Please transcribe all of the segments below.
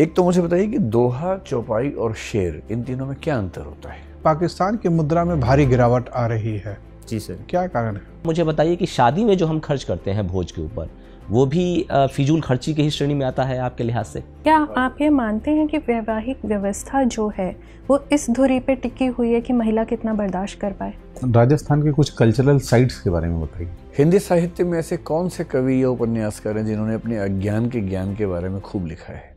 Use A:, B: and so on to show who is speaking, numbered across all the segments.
A: एक तो मुझे बताइए कि दोहा चौपाई और शेर इन तीनों में क्या अंतर होता है पाकिस्तान की मुद्रा में भारी गिरावट
B: आ रही है जी सर क्या कारण है मुझे बताइए कि शादी में जो हम खर्च करते हैं भोज के ऊपर वो भी फिजूल खर्ची के ही श्रेणी में आता है आपके लिहाज से
C: क्या आप ये मानते हैं कि वैवाहिक व्यवस्था जो है वो इस धुरी पे टिकी हुई है कि महिला कितना बर्दाश्त कर पाए
D: राजस्थान के कुछ कल्चरल साइट्स के बारे में बताइए हिंदी साहित्य में ऐसे कौन से कवि या उपन्यासकार हैं जिन्होंने अपने अज्ञान के ज्ञान के बारे में खूब लिखा है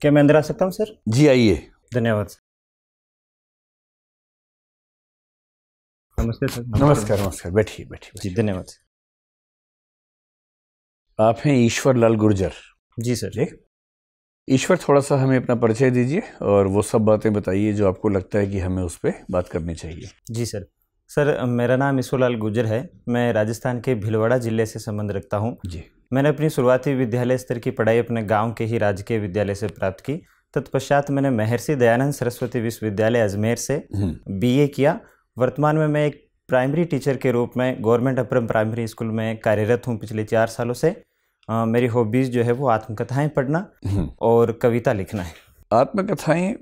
E: क्या मैं अंदर आ सकता हूँ सर जी आइए धन्यवाद सर
C: नमस्ते सर नमस्कार नमस्कार बैठिए बैठिए जी धन्यवाद आप हैं ईश्वर लाल गुर्जर जी सर जी
D: ईश्वर थोड़ा सा हमें अपना परिचय दीजिए और वो सब बातें बताइए जो आपको लगता है कि हमें उस पर बात करनी चाहिए
E: जी सर सर मेरा नाम ईश्वरलाल गुजर है मैं राजस्थान के भिलवाड़ा ज़िले से संबंध रखता हूँ जी मैंने अपनी शुरुआती विद्यालय स्तर की पढ़ाई अपने गांव के ही राजकीय विद्यालय से प्राप्त की तत्पश्चात मैंने महर्षि दयानंद सरस्वती विश्वविद्यालय अजमेर से बीए हम्म। किया वर्तमान में मैं एक प्राइमरी टीचर के रूप में गवर्नमेंट अपर प्राइमरी स्कूल में कार्यरत हूँ पिछले चार सालों से आ, मेरी हॉबीज़ जो है वो आत्मकथाएं पढ़ना हम्म। और
D: कविता लिखना है आत्मकथाएं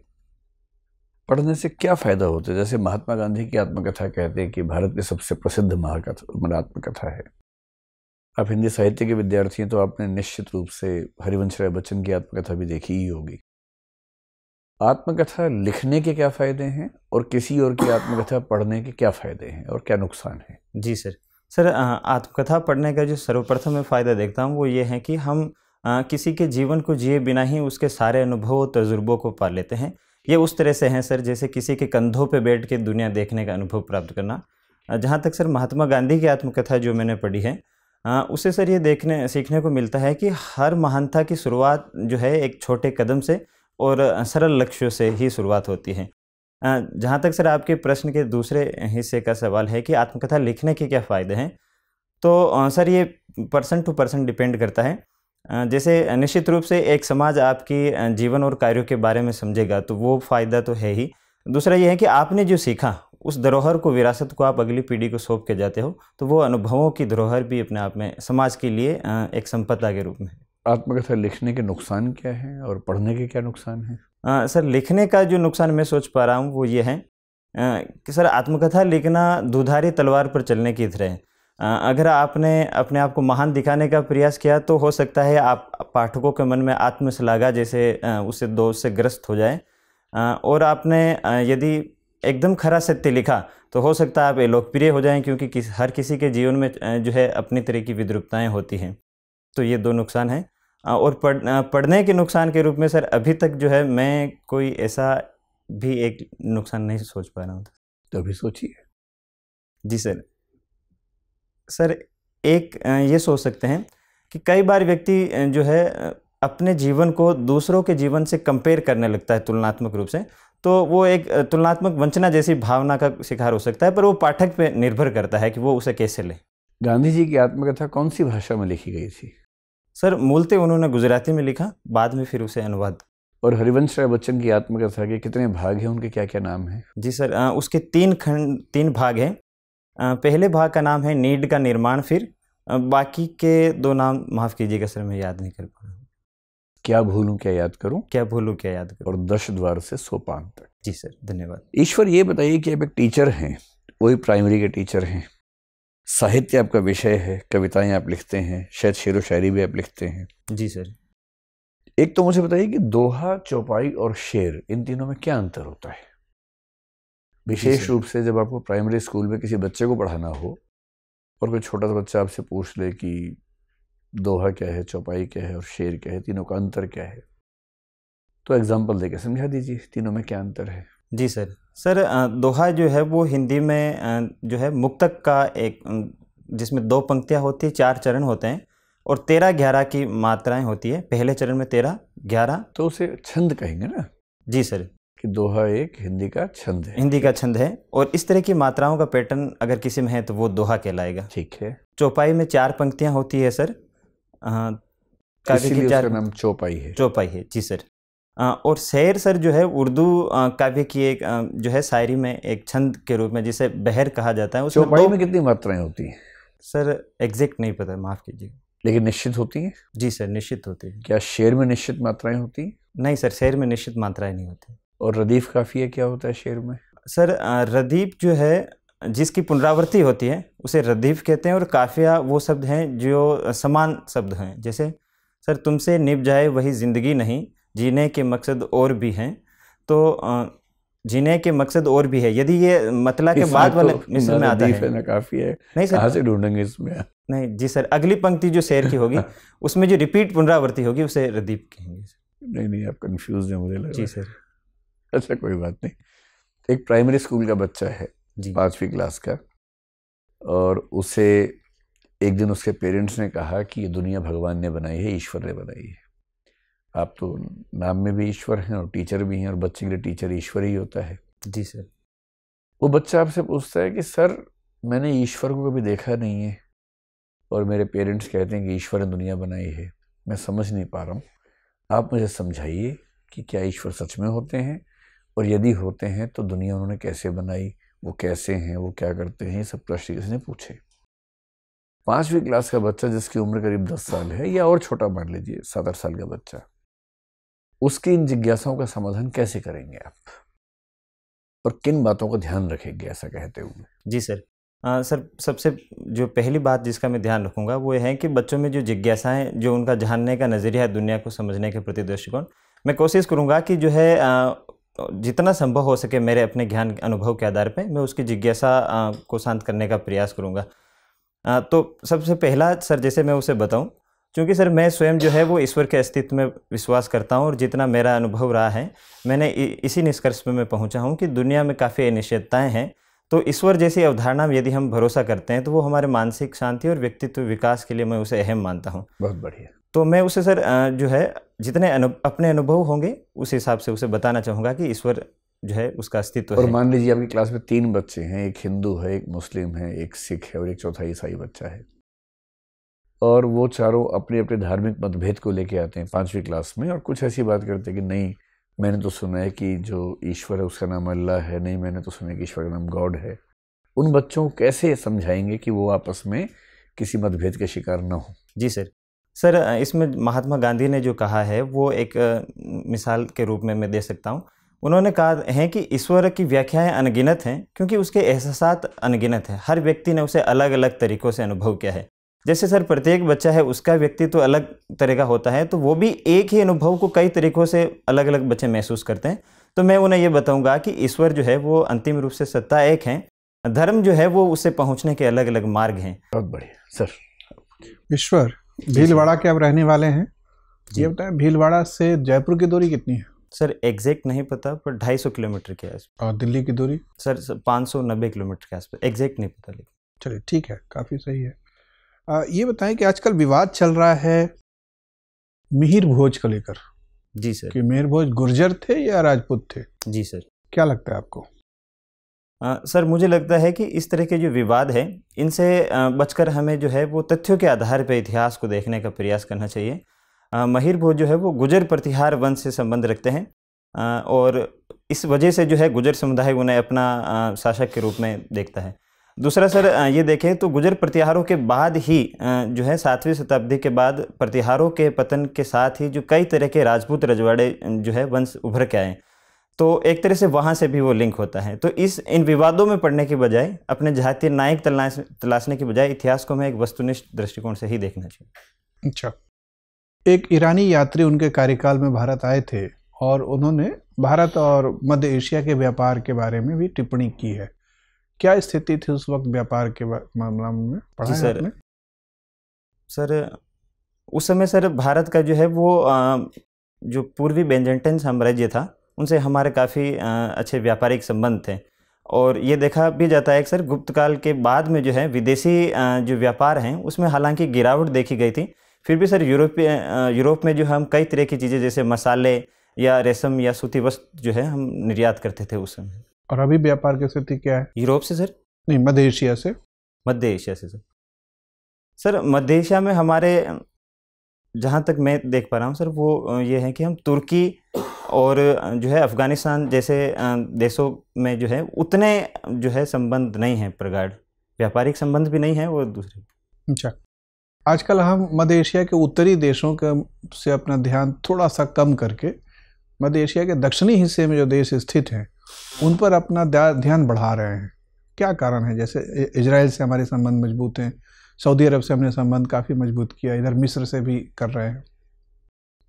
D: पढ़ने से क्या फ़ायदा होता है जैसे महात्मा गांधी की आत्मकथा कहते हैं कि भारत की सबसे प्रसिद्ध महाकथा आत्मकथा है आप हिंदी साहित्य के विद्यार्थी हैं तो आपने निश्चित रूप से हरिवंश राय बच्चन की आत्मकथा भी देखी ही होगी आत्मकथा लिखने के क्या फ़ायदे हैं और किसी और की आत्मकथा पढ़ने के क्या फ़ायदे हैं और क्या नुकसान है जी सर सर आत्मकथा
E: पढ़ने का जो सर्वप्रथम मैं फ़ायदा देखता हूँ वो ये है कि हम आ, किसी के जीवन को जिए बिना ही उसके सारे अनुभव तजुर्बों को पा लेते हैं ये उस तरह से हैं सर जैसे किसी के कंधों पे बैठ के दुनिया देखने का अनुभव प्राप्त करना जहाँ तक सर महात्मा गांधी की आत्मकथा जो मैंने पढ़ी है उसे सर ये देखने सीखने को मिलता है कि हर महानता की शुरुआत जो है एक छोटे कदम से और सरल लक्ष्यों से ही शुरुआत होती है जहाँ तक सर आपके प्रश्न के दूसरे हिस्से का सवाल है कि आत्मकथा लिखने के क्या फ़ायदे हैं तो सर ये पर्सन टू पर्सन डिपेंड करता है जैसे निश्चित रूप से एक समाज आपकी जीवन और कार्यों के बारे में समझेगा तो वो फ़ायदा तो है ही दूसरा यह है कि आपने जो सीखा उस धरोहर को विरासत को आप अगली पीढ़ी को सौंप के जाते हो तो वो अनुभवों की धरोहर भी अपने आप में समाज के लिए एक संपदा के रूप में
D: आत्मकथा लिखने के नुकसान क्या है और पढ़ने के क्या नुकसान है
E: आ, सर लिखने का जो नुकसान मैं सोच पा रहा हूँ वो ये है आ, कि सर आत्मकथा लिखना दुधारी तलवार पर चलने की तरह है अगर आपने अपने आप को महान दिखाने का प्रयास किया तो हो सकता है आप पाठकों के मन में आत्मश्लाघा जैसे उसे दोष से ग्रस्त हो जाए और आपने यदि एकदम खरा सत्य लिखा तो हो सकता है आप लोकप्रिय हो जाएं क्योंकि किस हर किसी के जीवन में जो है अपनी तरह की विद्रुपताएँ होती हैं तो ये दो नुकसान हैं और पढ़ पढ़ने के नुकसान के रूप में सर अभी तक जो है मैं कोई ऐसा भी एक नुकसान नहीं सोच पा रहा हूँ तो अभी सोचिए जी सर सर एक ये सोच सकते हैं कि कई बार व्यक्ति जो है अपने जीवन को दूसरों के जीवन से कंपेयर करने लगता है तुलनात्मक रूप से तो वो एक तुलनात्मक वंचना जैसी भावना का शिकार हो सकता है पर वो पाठक पे निर्भर करता है कि वो उसे कैसे ले गांधी जी की आत्मकथा
D: कौन सी भाषा में लिखी गई थी सर मूलते उन्होंने गुजराती में लिखा बाद में फिर उसे अनुवाद और हरिवंश राय बच्चन की आत्मकथा के कितने भाग हैं उनके क्या क्या नाम हैं जी सर उसके
E: तीन खंड तीन भाग हैं पहले भाग का नाम है नीड का निर्माण फिर
D: बाकी के दो नाम माफ़ कीजिएगा सर मैं याद नहीं कर पा रहा क्या भूलूं क्या याद करूं क्या भूलूं क्या याद करूं और दश द्वार से सोपान तक जी सर धन्यवाद ईश्वर ये बताइए कि आप एक टीचर हैं वही प्राइमरी के टीचर हैं साहित्य आपका विषय है कविताएं आप लिखते हैं शायद शेर व शायरी भी आप लिखते हैं जी सर एक तो मुझे बताइए कि दोहा चौपाई और शेर इन तीनों में क्या अंतर होता है विशेष रूप से जब आपको प्राइमरी स्कूल में किसी बच्चे को पढ़ाना हो और कोई छोटा सा बच्चा आपसे पूछ ले कि दोहा क्या है चौपाई क्या है और शेर क्या है तीनों का अंतर क्या है तो एग्जाम्पल देकर समझा दीजिए तीनों में क्या अंतर है जी सर सर दोहा
E: जो है वो हिंदी में जो है मुक्तक का एक जिसमें दो पंक्तियाँ होती है चार चरण होते हैं और तेरह ग्यारह की मात्राएं होती है पहले चरण में तेरह ग्यारह तो उसे छंद कहेंगे ना
D: जी सर कि दोहा एक हिंदी
E: का छंद है हिंदी का छंद है और इस तरह की मात्राओं का पैटर्न अगर किसी में है तो वो दोहा कहलाएगा ठीक है चौपाई में चार पंक्तियां होती है सर
C: काव्य
E: नाम चौपाई है चौपाई है जी सर और शेर सर जो है उर्दू काव्य की एक जो है शायरी में एक छंद
D: के रूप में जिसे बहर कहा जाता है उसमें चौपाई में कितनी मात्राएं होती हैं सर एग्जैक्ट नहीं पता माफ़ कीजिए लेकिन निश्चित होती है जी सर निश्चित होती है क्या शेर में निश्चित मात्राएं होती हैं नहीं सर शेर में निश्चित मात्राएं नहीं होती और रदीफ काफ़िया क्या होता है शेर में सर
E: रदीप जो है जिसकी पुनरावृत्ति होती है उसे रदीफ कहते हैं और काफ़िया वो शब्द हैं जो समान शब्द हैं जैसे सर तुमसे निप जाए वही ज़िंदगी नहीं जीने के मकसद और भी हैं तो जीने के मकसद और भी है यदि ये मतला के बाद वाले मिसल में आता है ना काफ़ी है नहीं सर से ढूंढेंगे इसमें नहीं जी सर अगली पंक्ति जो शेर की होगी उसमें जो रिपीट पुनरावृत्ति होगी उसे रदीप कहेंगे नहीं नहीं
D: आप कंफ्यूज हैं मुझे लगा जी सर अच्छा कोई बात नहीं एक प्राइमरी स्कूल का बच्चा है पाँचवीं क्लास का और उसे एक दिन उसके पेरेंट्स ने कहा कि ये दुनिया भगवान ने बनाई है ईश्वर ने बनाई है आप तो नाम में भी ईश्वर हैं और टीचर भी हैं और बच्चे के लिए टीचर ईश्वर ही होता है जी सर वो बच्चा आपसे पूछता है कि सर मैंने ईश्वर को कभी देखा नहीं है और मेरे पेरेंट्स कहते हैं कि ईश्वर ने दुनिया बनाई है मैं समझ नहीं पा रहा हूँ आप मुझे समझाइए कि क्या ईश्वर सच में होते हैं और यदि होते हैं तो दुनिया उन्होंने कैसे बनाई वो कैसे हैं वो क्या करते हैं ये सब प्रश्न किसी ने पूछे पाँचवीं क्लास का बच्चा जिसकी उम्र करीब दस साल है या और छोटा मान लीजिए सात आठ साल का बच्चा उसकी इन जिज्ञासाओं का समाधान कैसे करेंगे आप और किन बातों का ध्यान रखेंगे ऐसा कहते हुए जी सर आ, सर सबसे जो पहली बात जिसका मैं ध्यान रखूंगा
E: वो है कि बच्चों में जो जिज्ञासाएं जो उनका जानने का नज़रिया है दुनिया को समझने के प्रति दृष्टिकोण मैं कोशिश करूंगा कि जो है आ, जितना संभव हो सके मेरे अपने ज्ञान अनुभव के आधार पे मैं उसकी जिज्ञासा को शांत करने का प्रयास करूँगा तो सबसे पहला सर जैसे मैं उसे बताऊँ क्योंकि सर मैं स्वयं जो है वो ईश्वर के अस्तित्व में विश्वास करता हूँ और जितना मेरा अनुभव रहा है मैंने इसी निष्कर्ष पर मैं पहुँचा हूँ कि दुनिया में काफ़ी अनिश्चितताएँ हैं तो ईश्वर जैसी अवधारणा में यदि हम भरोसा करते हैं तो वो हमारे मानसिक शांति और व्यक्तित्व विकास के लिए मैं उसे अहम मानता हूँ बहुत बढ़िया तो मैं उसे सर जो है जितने अनु, अपने अनुभव होंगे उस हिसाब से उसे बताना चाहूँगा कि ईश्वर जो है उसका अस्तित्व और मान
D: लीजिए आपकी क्लास में तीन बच्चे हैं एक हिंदू है एक मुस्लिम है एक सिख है और एक चौथा ईसाई बच्चा है और वो चारों अपने अपने धार्मिक मतभेद को लेके आते हैं पाँचवीं क्लास में और कुछ ऐसी बात करते हैं कि नहीं मैंने तो सुना है कि जो ईश्वर है उसका नाम अल्लाह है नहीं मैंने तो सुना है कि ईश्वर का नाम गॉड है उन बच्चों को कैसे समझाएंगे कि वो आपस में किसी मतभेद के
E: शिकार ना हो जी सर सर इसमें महात्मा गांधी ने जो कहा है वो एक मिसाल के रूप में मैं दे सकता हूँ उन्होंने कहा है कि ईश्वर की व्याख्याएं अनगिनत हैं क्योंकि उसके एहसास अनगिनत हैं हर व्यक्ति ने उसे अलग अलग तरीक़ों से अनुभव किया है जैसे सर प्रत्येक बच्चा है उसका व्यक्तित्व तो अलग तरह का होता है तो वो भी एक ही अनुभव को कई तरीक़ों से अलग अलग बच्चे महसूस करते हैं तो मैं उन्हें ये बताऊंगा कि ईश्वर जो है वो अंतिम रूप से सत्ता एक हैं धर्म जो है वो उसे पहुँचने के अलग अलग मार्ग हैं बहुत बढ़िया सर
A: ईश्वर भीलवाड़ा के अब रहने वाले हैं ये बताएं भीलवाड़ा से जयपुर की दूरी
E: कितनी है सर एग्जैक्ट नहीं पता पर ढाई सौ किलोमीटर के आसपास और दिल्ली की दूरी सर पाँच सौ नब्बे किलोमीटर के आसपास एग्जैक्ट नहीं पता लेकिन चलिए ठीक है
A: काफ़ी सही है आ, ये बताएं कि आजकल विवाद चल रहा है मिहिर भोज को लेकर जी सर कि
E: मिहिर भोज गुर्जर थे या राजपूत थे जी सर क्या लगता है आपको आ, सर मुझे लगता है कि इस तरह के जो विवाद हैं इनसे बचकर हमें जो है वो तथ्यों के आधार पर इतिहास को देखने का प्रयास करना चाहिए महिर भोज जो है वो गुजर प्रतिहार वंश से संबंध रखते हैं आ, और इस वजह से जो है गुजर समुदाय उन्हें अपना शासक के रूप में देखता है दूसरा सर ये देखें तो गुजर प्रतिहारों के बाद ही जो है सातवीं शताब्दी के बाद प्रतिहारों के पतन के साथ ही जो कई तरह के राजपूत रजवाड़े जो है वंश उभर के आए तो एक तरह से वहाँ से भी वो लिंक होता है तो इस इन विवादों में पढ़ने के बजाय अपने जातीय नायक तलाश तलाशने के बजाय इतिहास को हमें एक वस्तुनिष्ठ दृष्टिकोण से ही देखना चाहिए
A: अच्छा एक ईरानी यात्री उनके कार्यकाल में भारत आए थे और उन्होंने भारत और मध्य एशिया के व्यापार के बारे में भी टिप्पणी की है
E: क्या स्थिति थी उस वक्त व्यापार के मामला में पढ़ा सर आपने? सर उस समय सर भारत का जो है वो जो पूर्वी बेंजेंटन साम्राज्य था उनसे हमारे काफ़ी अच्छे व्यापारिक संबंध थे और ये देखा भी जाता है अक्सर गुप्त काल के बाद में जो है विदेशी जो व्यापार हैं उसमें हालांकि गिरावट देखी गई थी फिर भी सर यूरोपीय यूरोप में जो हम कई तरह की चीज़ें जैसे मसाले या रेशम या सूती वस्त्र जो है हम निर्यात करते थे उस समय
A: और अभी व्यापार की स्थिति क्या है
E: यूरोप से सर नहीं मध्य एशिया से मध्य एशिया से सर सर मध्य एशिया में हमारे जहाँ तक मैं देख पा रहा हूँ सर वो ये है कि हम तुर्की और जो है अफ़गानिस्तान जैसे देशों में जो है उतने जो है संबंध नहीं हैं प्रगाढ़ व्यापारिक संबंध भी नहीं है और दूसरे
F: अच्छा
A: आजकल हम मध्य एशिया के उत्तरी देशों का से अपना ध्यान थोड़ा सा कम करके मध्य एशिया के दक्षिणी हिस्से में जो देश स्थित हैं उन पर अपना ध्यान बढ़ा रहे हैं क्या कारण है जैसे इसराइल से हमारे संबंध मजबूत हैं सऊदी अरब से हमने संबंध काफ़ी मजबूत किया इधर मिस्र से भी कर रहे हैं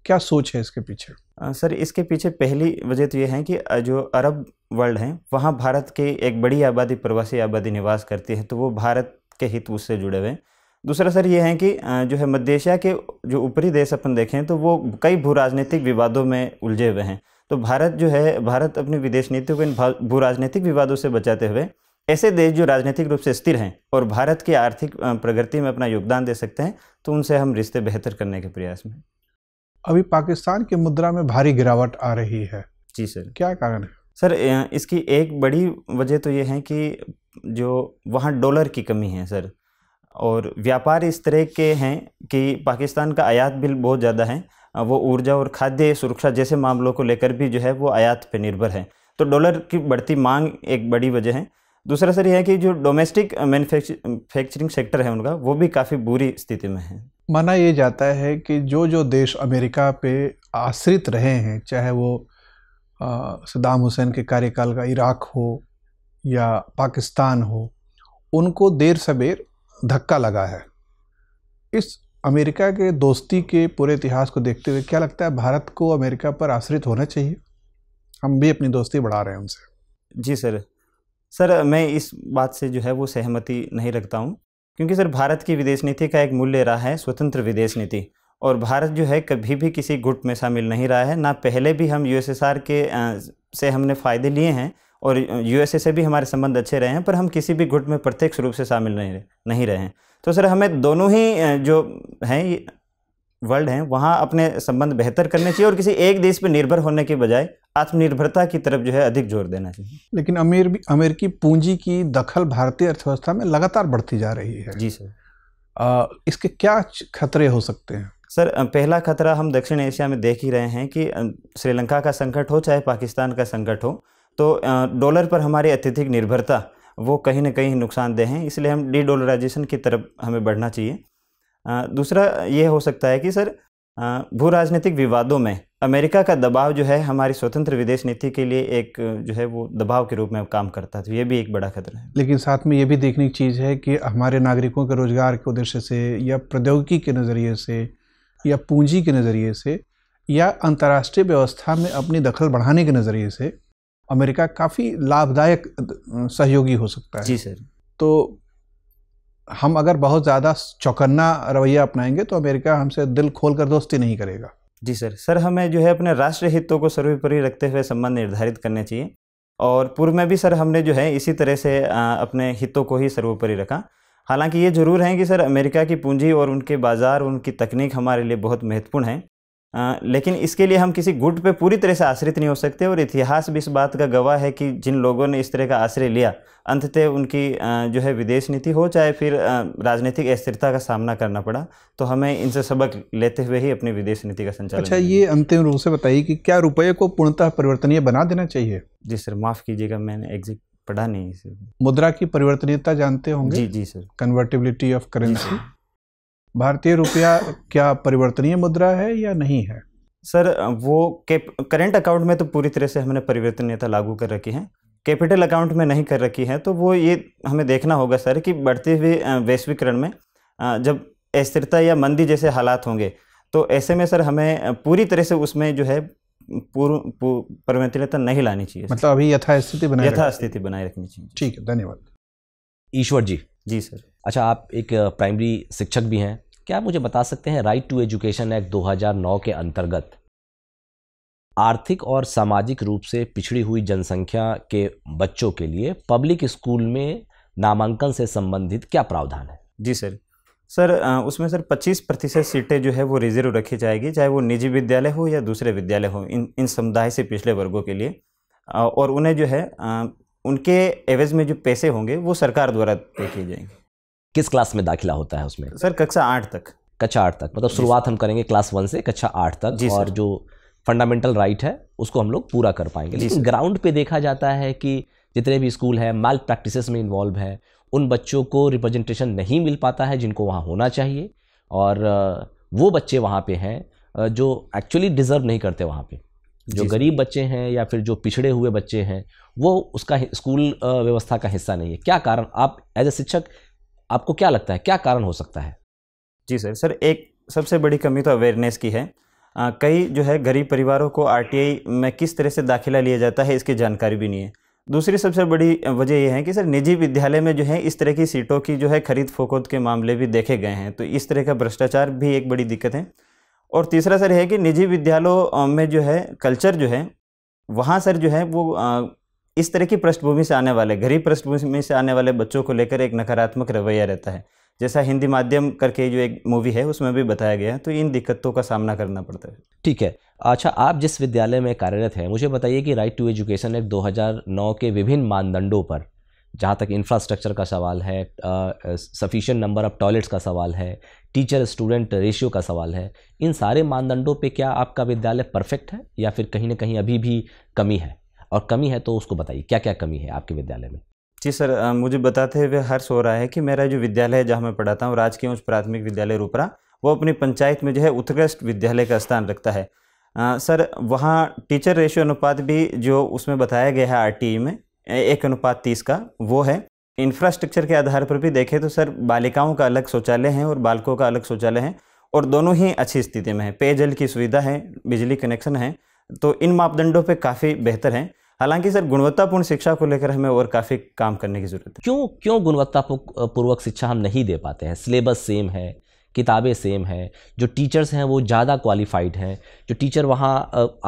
A: क्या सोच है इसके पीछे
E: आ, सर इसके पीछे पहली वजह तो ये है कि जो अरब वर्ल्ड हैं वहाँ भारत की एक बड़ी आबादी प्रवासी आबादी निवास करती है तो वो भारत के हित उससे जुड़े हुए हैं दूसरा सर ये है कि जो है मध्य एशिया के जो ऊपरी देश अपन देखें तो वो कई भू राजनीतिक विवादों में उलझे हुए हैं तो भारत जो है भारत अपनी विदेश नीतियों को इन भू राजनीतिक विवादों से बचाते हुए ऐसे देश जो राजनीतिक रूप से स्थिर हैं और भारत की आर्थिक प्रगति में अपना योगदान दे सकते हैं तो उनसे हम रिश्ते बेहतर करने के प्रयास में
A: अभी पाकिस्तान की मुद्रा में भारी गिरावट आ रही है जी सर क्या कारण
E: है सर इसकी एक बड़ी वजह तो ये है कि जो वहाँ डॉलर की कमी है सर और व्यापार इस तरह के हैं कि पाकिस्तान का आयात बिल बहुत ज़्यादा है वो ऊर्जा और खाद्य सुरक्षा जैसे मामलों को लेकर भी जो है वो आयात पर निर्भर है तो डॉलर की बढ़ती मांग एक बड़ी वजह है दूसरा सर यह है कि जो डोमेस्टिक मैन्युफैक्चरिंग सेक्टर है उनका वो भी काफ़ी बुरी स्थिति में है
A: माना ये जाता है कि जो जो देश अमेरिका पे आश्रित रहे हैं चाहे वो सदाम हुसैन के कार्यकाल का इराक हो या पाकिस्तान हो उनको देर सबेर धक्का लगा है इस अमेरिका के दोस्ती के पूरे इतिहास को देखते हुए क्या लगता है भारत को अमेरिका पर आश्रित
E: होना चाहिए हम भी अपनी दोस्ती बढ़ा रहे हैं उनसे जी सर सर मैं इस बात से जो है वो सहमति नहीं रखता हूँ क्योंकि सर भारत की विदेश नीति का एक मूल्य रहा है स्वतंत्र विदेश नीति और भारत जो है कभी भी किसी गुट में शामिल नहीं रहा है ना पहले भी हम यूएसएसआर के आ, से हमने फ़ायदे लिए हैं और यूएसए से भी हमारे संबंध अच्छे रहे हैं पर हम किसी भी गुट में प्रत्यक्ष रूप से शामिल नहीं रहे नहीं रहे हैं तो सर हमें दोनों ही जो हैं वर्ल्ड हैं वहाँ अपने संबंध बेहतर करने चाहिए और किसी एक देश पर निर्भर होने के बजाय आत्मनिर्भरता की तरफ जो है अधिक जोर देना चाहिए
A: लेकिन अमेर अमेरिकी पूंजी
E: की दखल भारतीय अर्थव्यवस्था में लगातार बढ़ती जा रही है जी सर आ, इसके क्या खतरे हो सकते हैं सर पहला खतरा हम दक्षिण एशिया में देख ही रहे हैं कि श्रीलंका का संकट हो चाहे पाकिस्तान का संकट हो तो डॉलर पर हमारी अत्यधिक निर्भरता वो कहीं ना कहीं नुकसानदेह हैं इसलिए हम डी डॉलराइजेशन की तरफ हमें बढ़ना चाहिए दूसरा ये हो सकता है कि सर भू राजनीतिक विवादों में अमेरिका का दबाव जो है हमारी स्वतंत्र विदेश नीति के लिए एक जो है वो दबाव के रूप में काम करता था तो ये भी एक बड़ा खतरा
A: है लेकिन साथ में ये भी देखने की चीज़ है कि हमारे नागरिकों के रोज़गार के उद्देश्य से या प्रौद्योगिकी के नज़रिए से या पूंजी के नज़रिए से या अंतर्राष्ट्रीय व्यवस्था में अपनी दखल बढ़ाने के नज़रिए से अमेरिका काफ़ी लाभदायक सहयोगी हो सकता है जी सर तो हम अगर बहुत ज़्यादा चौकन्ना रवैया
E: अपनाएंगे तो अमेरिका हमसे दिल खोल कर दोस्ती नहीं करेगा जी सर सर हमें जो है अपने राष्ट्र हितों को सर्वोपरि रखते हुए संबंध निर्धारित करने चाहिए और पूर्व में भी सर हमने जो है इसी तरह से अपने हितों को ही सर्वोपरि रखा हालांकि ये ज़रूर है कि सर अमेरिका की पूंजी और उनके बाज़ार उनकी तकनीक हमारे लिए बहुत महत्वपूर्ण है आ, लेकिन इसके लिए हम किसी गुट पे पूरी तरह से आश्रित नहीं हो सकते और इतिहास भी इस बात का गवाह है कि जिन लोगों ने इस तरह का आश्रय लिया अंततः उनकी आ, जो है विदेश नीति हो चाहे फिर राजनीतिक अस्थिरता का सामना करना पड़ा तो हमें इनसे सबक लेते हुए ही अपनी विदेश नीति का संचालन अच्छा
A: ये अंतिम रूप से बताइए कि क्या रुपये को पूर्णतः परिवर्तनीय बना देना चाहिए
E: जी सर माफ़ कीजिएगा मैंने एग्जिट पढ़ा नहीं सर
A: मुद्रा की परिवर्तनीयता जानते होंगे जी जी सर कन्वर्टेबिलिटी ऑफ करेंसी
E: भारतीय रुपया क्या परिवर्तनीय मुद्रा है या नहीं है सर वो करेंट अकाउंट में तो पूरी तरह से हमने परिवर्तनीयता लागू कर रखी है कैपिटल अकाउंट में नहीं कर रखी है तो वो ये हमें देखना होगा सर कि बढ़ते हुए वैश्वीकरण में जब अस्थिरता या मंदी जैसे हालात होंगे तो ऐसे में सर हमें पूरी तरह से उसमें जो है पूर्व परिवर्तनीयता नहीं लानी चाहिए मतलब
A: अभी यथास्थिति बनाए यथास्थिति
E: बनाए रखनी चाहिए
A: ठीक है
B: धन्यवाद ईश्वर जी जी सर अच्छा आप एक प्राइमरी शिक्षक भी हैं क्या आप मुझे बता सकते हैं राइट टू एजुकेशन एक्ट 2009 के अंतर्गत आर्थिक और सामाजिक रूप से पिछड़ी हुई जनसंख्या के बच्चों के लिए पब्लिक स्कूल में नामांकन से संबंधित क्या प्रावधान है जी सर सर उसमें सर
E: 25 प्रतिशत सीटें जो है वो रिजर्व रखी जाएगी चाहे वो निजी विद्यालय हो या दूसरे विद्यालय हो इन इन समुदाय से पिछले वर्गों के लिए और उन्हें जो है उनके एवज में जो
B: पैसे होंगे वो सरकार द्वारा तय किए जाएंगे किस क्लास में दाखिला होता है उसमें सर कक्षा आठ तक कक्षा आठ तक मतलब शुरुआत हम करेंगे क्लास वन से कक्षा आठ तक और जो फंडामेंटल राइट है उसको हम लोग पूरा कर पाएंगे लेकिन ग्राउंड पे देखा जाता है कि जितने भी स्कूल हैं माल प्रैक्टिस में इन्वॉल्व है उन बच्चों को रिप्रेजेंटेशन नहीं मिल पाता है जिनको वहाँ होना चाहिए और वो बच्चे वहाँ पे हैं जो एक्चुअली डिज़र्व नहीं करते वहाँ पे जो गरीब बच्चे हैं या फिर जो पिछड़े हुए बच्चे हैं वो उसका स्कूल व्यवस्था का हिस्सा नहीं है क्या कारण आप एज ए शिक्षक आपको क्या लगता है क्या कारण हो सकता है जी सर
E: सर एक सबसे बड़ी कमी तो अवेयरनेस की है आ, कई जो है गरीब परिवारों को आर में किस तरह से दाखिला लिया जाता है इसकी जानकारी भी नहीं है दूसरी सबसे बड़ी वजह यह है कि सर निजी विद्यालय में जो है इस तरह की सीटों की जो है खरीद फोकोद के मामले भी देखे गए हैं तो इस तरह का भ्रष्टाचार भी एक बड़ी दिक्कत है और तीसरा सर है कि निजी विद्यालयों में जो है कल्चर जो है वहाँ सर जो है वो इस तरह की पृष्ठभूमि से आने वाले गरीब पृष्ठभूमि से आने वाले बच्चों को लेकर एक नकारात्मक रवैया रहता है जैसा हिंदी माध्यम करके जो एक मूवी
B: है उसमें भी बताया गया है तो इन दिक्कतों का सामना करना पड़ता है ठीक है अच्छा आप जिस विद्यालय में कार्यरत हैं मुझे बताइए कि राइट टू एजुकेशन एक्ट 2009 के विभिन्न मानदंडों पर जहाँ तक इंफ्रास्ट्रक्चर का सवाल है सफिशेंट नंबर ऑफ टॉयलेट्स का सवाल है टीचर स्टूडेंट रेशियो का सवाल है इन सारे मानदंडों पे क्या आपका विद्यालय परफेक्ट है या फिर कहीं ना कहीं अभी भी कमी है और कमी है तो उसको बताइए क्या क्या कमी है आपके विद्यालय में जी
E: सर मुझे बताते हुए हर्ष हो रहा है कि मेरा जो विद्यालय है जहाँ मैं पढ़ाता हूँ राजकीय उच्च प्राथमिक विद्यालय रूपरा वो अपनी पंचायत में जो है उत्कृष्ट विद्यालय का स्थान रखता है आ, सर वहाँ टीचर रेशियो अनुपात भी जो उसमें बताया गया है आर में एक अनुपात तीस का वो है इंफ्रास्ट्रक्चर के आधार पर भी देखें तो सर बालिकाओं का अलग शौचालय है और बालकों का अलग शौचालय है और दोनों ही अच्छी स्थिति में है पेयजल की सुविधा है बिजली कनेक्शन है तो इन
B: मापदंडों पर काफ़ी बेहतर है हालांकि सर गुणवत्तापूर्ण शिक्षा को लेकर हमें और काफ़ी काम करने की ज़रूरत है क्यों क्यों गुणवत्तापूर्वक शिक्षा हम नहीं दे पाते हैं सिलेबस सेम है किताबें सेम हैं जो टीचर्स हैं वो ज़्यादा क्वालिफाइड हैं जो टीचर वहाँ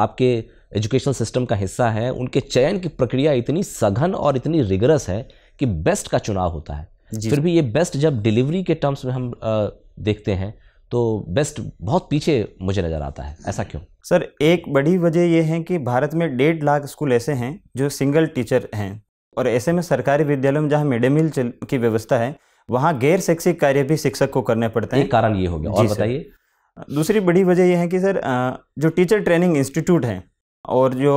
B: आपके एजुकेशनल सिस्टम का हिस्सा है उनके चयन की प्रक्रिया इतनी सघन और इतनी रिगरस है कि बेस्ट का चुनाव होता है फिर भी ये बेस्ट जब डिलीवरी के टर्म्स में हम आ, देखते हैं तो बेस्ट बहुत पीछे मुझे नज़र आता है ऐसा क्यों सर एक बड़ी वजह यह है
E: कि भारत में डेढ़ लाख स्कूल ऐसे हैं जो सिंगल टीचर हैं और ऐसे में सरकारी विद्यालयों में जहाँ मिड डे मील की व्यवस्था है वहाँ गैर शैक्षिक कार्य भी शिक्षक को करने पड़ते हैं कारण ये हो गया और बताइए दूसरी बड़ी वजह यह है कि सर जो टीचर ट्रेनिंग इंस्टीट्यूट हैं और जो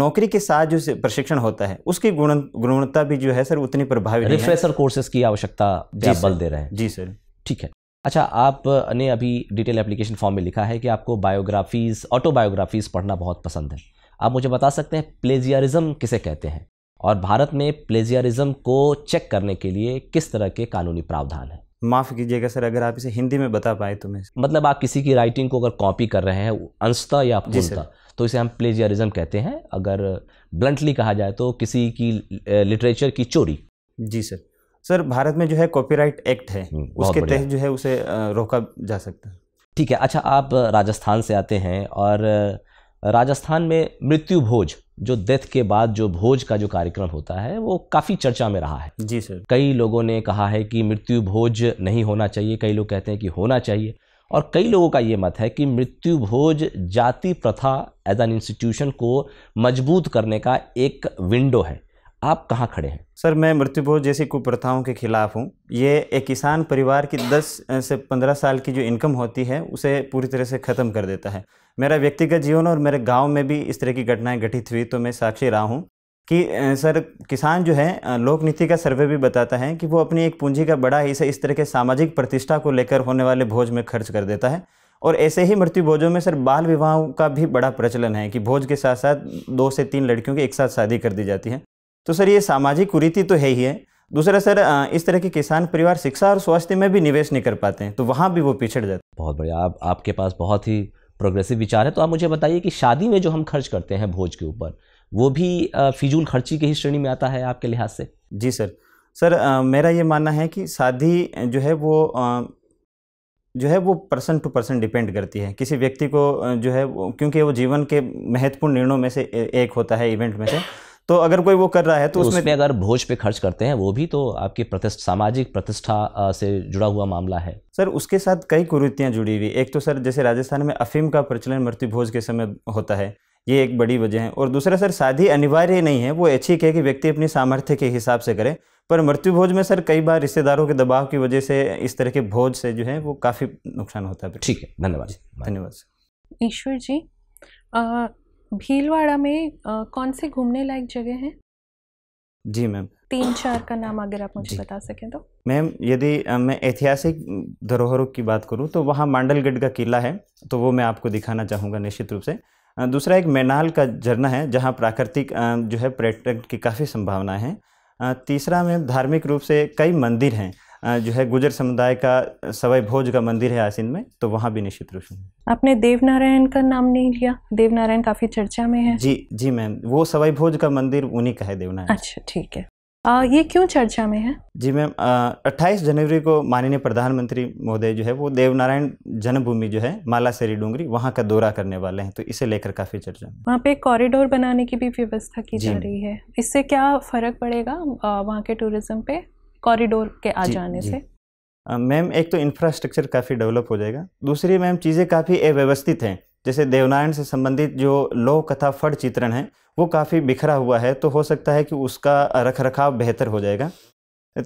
E: नौकरी के साथ जो प्रशिक्षण होता है उसकी गुण गुणवत्ता भी जो है सर उतनी प्रभावी रिफ्रेशर
B: कोर्सेज की आवश्यकता जी बल दे रहे हैं जी सर ठीक है अच्छा आपने अभी डिटेल एप्लीकेशन फॉर्म में लिखा है कि आपको बायोग्राफीज ऑटोबायोग्राफीज पढ़ना बहुत पसंद है आप मुझे बता सकते हैं प्लेजियरिज्म किसे कहते हैं और भारत में प्लेजियरिज्म को चेक करने के लिए किस तरह के कानूनी प्रावधान हैं माफ़ कीजिएगा सर अगर आप इसे हिंदी में बता पाए तो मैं मतलब आप किसी की राइटिंग को अगर कॉपी कर रहे हैं अंशता या पूर्णता तो इसे हम प्लेजियरिज्म कहते हैं अगर ब्लंटली कहा जाए तो किसी की लिटरेचर की चोरी जी सर
E: सर भारत में जो है कॉपीराइट एक्ट है हम्म, उसके तहत
B: जो है उसे रोका जा सकता है ठीक है अच्छा आप राजस्थान से आते हैं और राजस्थान में मृत्यु भोज जो डेथ के बाद जो भोज का जो कार्यक्रम होता है वो काफ़ी चर्चा में रहा है जी सर कई लोगों ने कहा है कि मृत्यु भोज नहीं होना चाहिए कई लोग कहते हैं कि होना चाहिए और कई लोगों का ये मत है कि मृत्यु भोज जाति प्रथा एज एन इंस्टीट्यूशन को मजबूत करने का एक विंडो है आप कहाँ खड़े हैं
E: सर मैं मृत्यु भोज जैसी कुप्रथाओं के खिलाफ हूँ ये एक किसान परिवार की 10 से 15 साल की जो इनकम होती है उसे पूरी तरह से ख़त्म कर देता है मेरा व्यक्तिगत जीवन और मेरे गांव में भी इस तरह की घटनाएं घटित हुई तो मैं साक्षी रहा हूँ कि सर किसान जो है लोक नीति का सर्वे भी बताता है कि वो अपनी एक पूंजी का बड़ा हिस्सा इस तरह के सामाजिक प्रतिष्ठा को लेकर होने वाले भोज में खर्च कर देता है और ऐसे ही मृत्यु भोजों में सर बाल विवाहों का भी बड़ा प्रचलन है कि भोज के साथ साथ दो से तीन लड़कियों की एक साथ शादी कर दी जाती है तो सर ये सामाजिक कुरीति तो है ही है दूसरा सर इस तरह के किसान परिवार शिक्षा और स्वास्थ्य में भी निवेश नहीं कर पाते हैं तो वहाँ
B: भी वो पिछड़ जाते हैं बहुत बढ़िया आप आपके पास बहुत ही प्रोग्रेसिव विचार है तो आप मुझे बताइए कि शादी में जो हम खर्च करते हैं भोज के ऊपर वो भी फिजूल खर्ची के ही श्रेणी में आता है आपके लिहाज से
E: जी सर सर आ, मेरा ये मानना है कि शादी जो है वो आ, जो है वो पर्सन टू पर्सन डिपेंड करती है किसी व्यक्ति को जो है क्योंकि वो जीवन के महत्वपूर्ण निर्णयों में से एक होता है इवेंट में से तो अगर कोई वो कर रहा है तो, तो उसमें, उसमें
B: अगर भोज पे खर्च करते हैं वो भी तो आपकी प्रतिष्ठा सामाजिक प्रतिष्ठा से जुड़ा हुआ मामला है सर उसके साथ
E: कई कुरीतियाँ जुड़ी हुई एक तो सर जैसे राजस्थान में अफीम
B: का प्रचलन मृत्यु भोज के समय होता है
E: ये एक बड़ी वजह है और दूसरा सर शादी अनिवार्य नहीं है वो अच्छी है कि व्यक्ति अपनी सामर्थ्य के हिसाब से करे पर मृत्यु भोज में सर कई बार रिश्तेदारों के दबाव की वजह से इस तरह के भोज से जो है वो काफ़ी नुकसान होता है ठीक है धन्यवाद धन्यवाद
C: ईश्वर जी भीलवाड़ा में आ, कौन से घूमने लायक जगह हैं जी मैम तीन चार का नाम अगर आप मुझे बता सकें तो
E: मैम यदि मैं ऐतिहासिक धरोहरों की बात करूं तो वहाँ मांडलगढ़ का किला है तो वो मैं आपको दिखाना चाहूँगा निश्चित रूप से दूसरा एक मैनाल का झरना है जहाँ प्राकृतिक जो है पर्यटन की काफ़ी संभावनाएं हैं तीसरा में धार्मिक रूप से कई मंदिर हैं जो है गुजर समुदाय का सवाई भोज का मंदिर है आसिन में तो वहाँ भी निश्चित रूप से
C: आपने देवनारायण का नाम नहीं लिया देवनारायण काफ़ी चर्चा में है
E: जी जी मैम वो सवाई भोज का मंदिर उन्हीं का है देवनारायण अच्छा ठीक है
C: आ, ये क्यों चर्चा में है
E: जी मैम 28 जनवरी को माननीय प्रधानमंत्री महोदय जो है वो देवनारायण जन्मभूमि जो है माला सेरी डूंगरी वहाँ का दौरा करने वाले हैं तो इसे लेकर काफी चर्चा है
C: वहाँ पे कॉरिडोर बनाने की भी व्यवस्था की जा रही है इससे क्या फर्क पड़ेगा वहाँ के टूरिज्म पे कॉरिडोर के आ जी, जाने जी. से
E: मैम एक तो इंफ्रास्ट्रक्चर काफ़ी डेवलप हो जाएगा दूसरी मैम चीज़ें काफ़ी अव्यवस्थित हैं जैसे देवनारायण से संबंधित जो लोह कथा फट चित्रण है वो काफ़ी बिखरा हुआ है तो हो सकता है कि उसका रख रखाव बेहतर हो जाएगा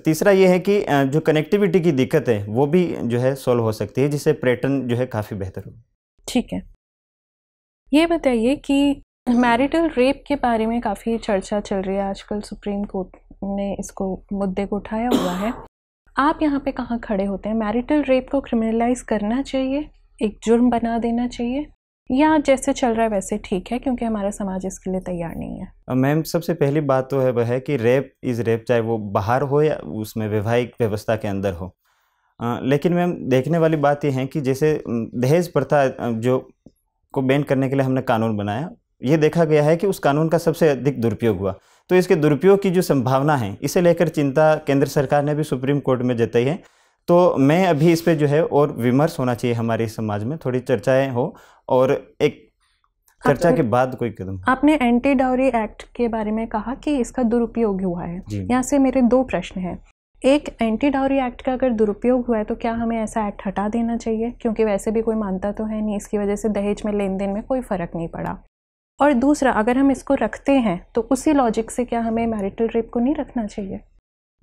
E: तीसरा ये है कि जो कनेक्टिविटी की दिक्कत है वो भी जो है सॉल्व हो सकती है जिससे पर्यटन जो है काफ़ी बेहतर हो
C: ठीक है ये बताइए कि मैरिटल रेप के बारे में काफ़ी चर्चा चल रही है आजकल सुप्रीम कोर्ट ने इसको मुद्दे को उठाया हुआ है आप यहाँ पे कहाँ खड़े होते हैं मैरिटल रेप को क्रिमिनलाइज करना चाहिए एक जुर्म बना देना चाहिए या जैसे चल रहा है वैसे ठीक है क्योंकि हमारा समाज इसके लिए तैयार नहीं है
E: मैम सबसे पहली बात तो है वह है कि रेप इज़ रेप चाहे वो बाहर हो या उसमें वैवाहिक व्यवस्था के अंदर हो आ, लेकिन मैम देखने वाली बात यह है कि जैसे दहेज प्रथा जो को बैन करने के लिए हमने कानून बनाया ये देखा गया है कि उस कानून का सबसे अधिक दुरुपयोग हुआ तो इसके दुरुपयोग की जो संभावना है इसे लेकर चिंता केंद्र सरकार ने भी सुप्रीम कोर्ट में जताई है तो मैं अभी इस पर जो है और विमर्श होना चाहिए हमारे समाज में थोड़ी चर्चाएं हो और एक हाँ, चर्चा तो के बाद कोई कदम
C: आपने एंटी डाउरी एक्ट के बारे में कहा कि इसका दुरुपयोग हुआ है यहाँ से मेरे दो प्रश्न हैं एक एंटी डाउरी एक्ट का अगर दुरुपयोग हुआ है तो क्या हमें ऐसा एक्ट हटा देना चाहिए क्योंकि वैसे भी कोई मानता तो है नहीं इसकी वजह से दहेज में लेन देन में कोई फ़र्क नहीं पड़ा और दूसरा अगर हम इसको रखते हैं तो उसी लॉजिक से क्या हमें मैरिटल रेप को नहीं रखना चाहिए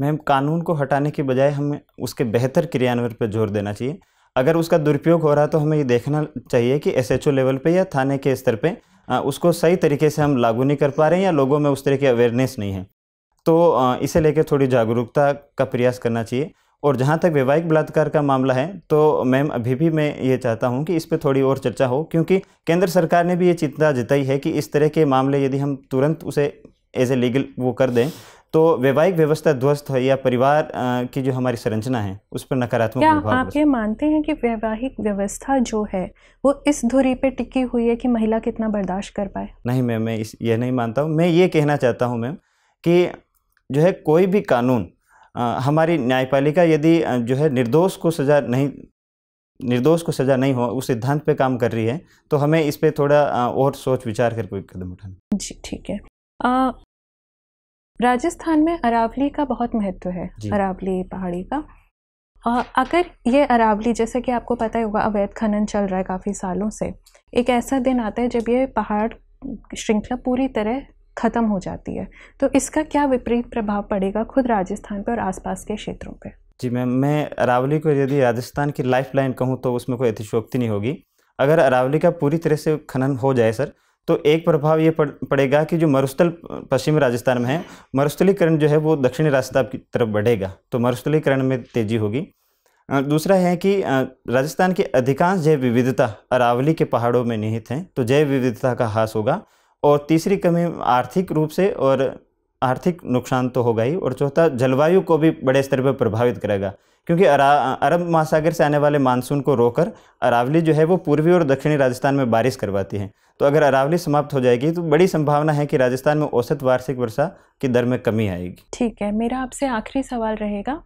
E: मैम कानून को हटाने के बजाय हमें उसके बेहतर क्रियान्वयन पर जोर देना चाहिए अगर उसका दुरुपयोग हो रहा है तो हमें ये देखना चाहिए कि एसएचओ लेवल पे या थाने के स्तर पे उसको सही तरीके से हम लागू नहीं कर पा रहे हैं या लोगों में उस तरह की अवेयरनेस नहीं है तो इसे लेकर थोड़ी जागरूकता का प्रयास करना चाहिए और जहाँ तक वैवाहिक बलात्कार का मामला है तो मैम अभी भी मैं ये चाहता हूँ कि इस पर थोड़ी और चर्चा हो क्योंकि केंद्र सरकार ने भी ये चिंता जताई है कि इस तरह के मामले यदि हम तुरंत उसे एज ए लीगल वो कर दें तो वैवाहिक व्यवस्था ध्वस्त है या परिवार की जो हमारी संरचना है उस पर नकारात्मक क्या आप ये
C: मानते हैं कि वैवाहिक व्यवस्था जो है वो इस धुरी पे टिकी हुई है कि महिला कितना बर्दाश्त कर पाए
E: नहीं मैम मैं इस ये नहीं मानता हूँ मैं ये कहना चाहता हूँ मैम कि जो है कोई भी कानून आ, हमारी न्यायपालिका यदि जो है निर्दोष को सज़ा नहीं निर्दोष को सज़ा नहीं हो उस सिद्धांत पे काम कर रही है तो हमें इस पर थोड़ा और सोच विचार कर कोई कदम उठाना जी ठीक है
C: राजस्थान में अरावली का बहुत महत्व है अरावली पहाड़ी का अगर ये अरावली जैसे कि आपको पता ही होगा अवैध खनन चल रहा है काफ़ी सालों से एक ऐसा दिन आता है जब ये पहाड़ श्रृंखला पूरी तरह ख़त्म हो जाती है तो इसका क्या विपरीत प्रभाव पड़ेगा खुद राजस्थान पर और आसपास के क्षेत्रों पर
E: जी मैम मैं अरावली को यदि राजस्थान की लाइफ लाइन कहूँ तो उसमें कोई अतिशोक्ति नहीं होगी अगर अरावली का पूरी तरह से खनन हो जाए सर तो एक प्रभाव ये पड़ पड़ेगा कि जो मरुस्थल पश्चिम राजस्थान में है मरुस्थलीकरण जो है वो दक्षिणी राजस्थान की तरफ बढ़ेगा तो मरुस्थलीकरण में तेज़ी होगी दूसरा है कि राजस्थान के अधिकांश जैव विविधता अरावली के पहाड़ों में निहित हैं तो जैव विविधता का हास होगा और तीसरी कमी आर्थिक रूप से और आर्थिक नुकसान तो होगा ही और चौथा जलवायु को भी बड़े स्तर पर प्रभावित करेगा क्योंकि अरब महासागर से आने वाले मानसून को रोकर अरावली जो है वो पूर्वी और दक्षिणी राजस्थान में बारिश करवाती है तो अगर अरावली समाप्त हो जाएगी तो बड़ी संभावना है कि राजस्थान में औसत वार्षिक वर्षा की दर में कमी आएगी
C: ठीक है मेरा आपसे आखिरी सवाल रहेगा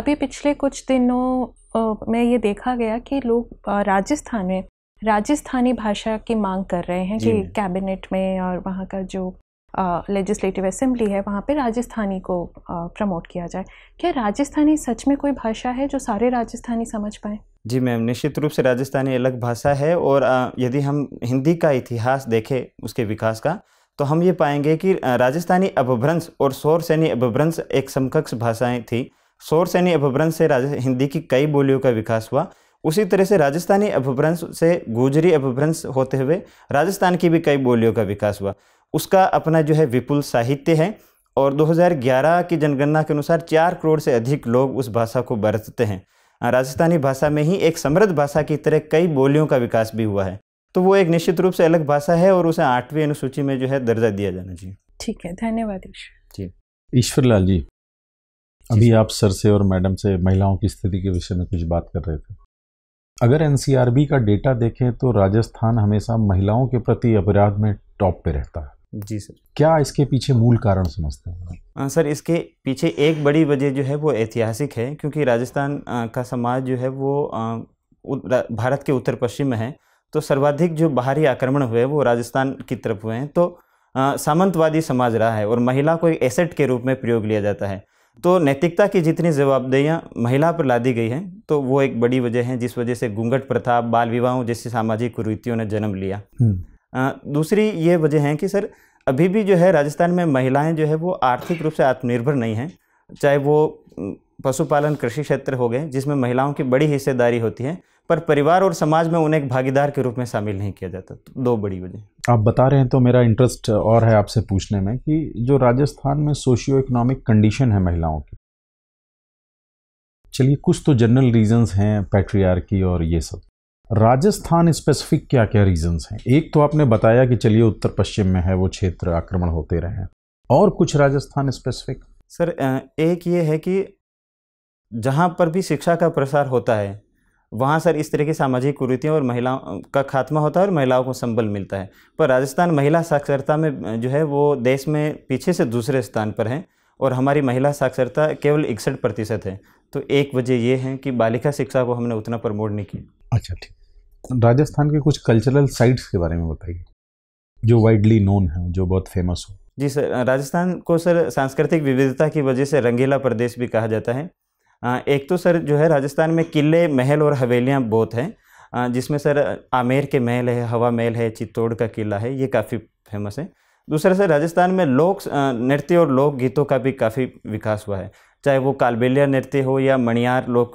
C: अभी पिछले कुछ दिनों में ये देखा गया कि लोग राजस्थान में राजस्थानी भाषा की मांग कर रहे हैं कि कैबिनेट में और वहाँ का जो लेजिस्लेटिव असेंबली है वहाँ पे राजस्थानी को प्रमोट किया जाए क्या राजस्थानी सच में कोई भाषा है जो सारे राजस्थानी समझ पाए
E: जी मैम निश्चित रूप से राजस्थानी अलग भाषा है और यदि हम हिंदी का इतिहास देखें उसके विकास का तो हम ये पाएंगे कि राजस्थानी अपभ्रंश और सौर सैनी अपभ्रंश एक समकक्ष भाषाएं थी सौर सैनी अपभ्रंश से हिंदी की कई बोलियों का विकास हुआ उसी तरह से राजस्थानी अपभ्रंश से गुजरी अपभ्रंश होते हुए राजस्थान की भी कई बोलियों का विकास हुआ उसका अपना जो है विपुल साहित्य है और 2011 की जनगणना के अनुसार चार करोड़ से अधिक लोग उस भाषा को बरतते हैं हाँ, राजस्थानी भाषा में ही एक समृद्ध भाषा की तरह कई बोलियों का विकास भी हुआ है तो वो एक निश्चित रूप से अलग भाषा है और उसे आठवीं अनुसूची में जो है दर्जा दिया जाना चाहिए
C: ठीक है धन्यवाद
F: जी ईश्वरलाल जी अभी आप सर से और मैडम से महिलाओं की स्थिति के विषय में कुछ बात कर रहे थे अगर एन का डेटा देखें तो राजस्थान हमेशा महिलाओं के प्रति अपराध में टॉप पे रहता है जी सर क्या इसके पीछे मूल कारण समझते हैं
E: आ, हाँ सर इसके पीछे एक बड़ी वजह जो है वो ऐतिहासिक है क्योंकि राजस्थान का समाज जो है वो भारत के उत्तर पश्चिम में है तो सर्वाधिक जो बाहरी आक्रमण हुए वो राजस्थान की तरफ हुए हैं तो सामंतवादी समाज रहा है और महिला को एक एसेट के रूप में प्रयोग लिया जाता है तो नैतिकता की जितनी जवाबदेहियाँ महिला पर लादी गई हैं तो वो एक बड़ी वजह है जिस वजह से घूंघट प्रथा बाल विवाहों जैसी सामाजिक कुरीतियों ने जन्म लिया हम्म। दूसरी ये वजह है कि सर अभी भी जो है राजस्थान में महिलाएं जो है वो आर्थिक रूप से आत्मनिर्भर नहीं हैं चाहे वो पशुपालन कृषि क्षेत्र हो गए जिसमें महिलाओं की बड़ी हिस्सेदारी होती है पर परिवार और समाज में उन्हें एक भागीदार के रूप में शामिल नहीं किया जाता तो दो बड़ी वजह
F: आप बता रहे हैं तो मेरा इंटरेस्ट और है आपसे पूछने में कि जो राजस्थान में सोशियो इकोनॉमिक कंडीशन है महिलाओं की चलिए कुछ तो जनरल रीजंस हैं पैट्रियार्की और ये सब राजस्थान स्पेसिफिक क्या क्या रीजंस हैं एक तो आपने बताया कि चलिए उत्तर पश्चिम में है वो क्षेत्र आक्रमण होते रहे और कुछ राजस्थान स्पेसिफिक
E: सर एक ये है कि जहाँ पर भी शिक्षा का प्रसार होता है वहाँ सर इस तरह की सामाजिक कुरीतियों और महिलाओं का खात्मा होता है और महिलाओं को संबल मिलता है पर राजस्थान महिला साक्षरता में जो है वो देश में पीछे से दूसरे स्थान पर है और हमारी महिला साक्षरता केवल इकसठ प्रतिशत है तो एक वजह यह है कि बालिका शिक्षा को हमने उतना प्रमोट नहीं किया अच्छा
F: ठीक राजस्थान के कुछ कल्चरल साइट्स के बारे में बताइए जो वाइडली नोन है जो बहुत फेमस हो
E: जी सर राजस्थान को सर सांस्कृतिक विविधता की वजह से रंगीला प्रदेश भी कहा जाता है एक तो सर जो है राजस्थान में किले महल और हवेलियाँ बहुत हैं जिसमें सर आमेर के महल है हवा महल है चित्तौड़ का किला है ये काफ़ी फेमस है दूसरा सर राजस्थान में लोक नृत्य और लोक गीतों का भी काफ़ी विकास हुआ है चाहे वो कालबेलिया नृत्य हो या मणियार लोक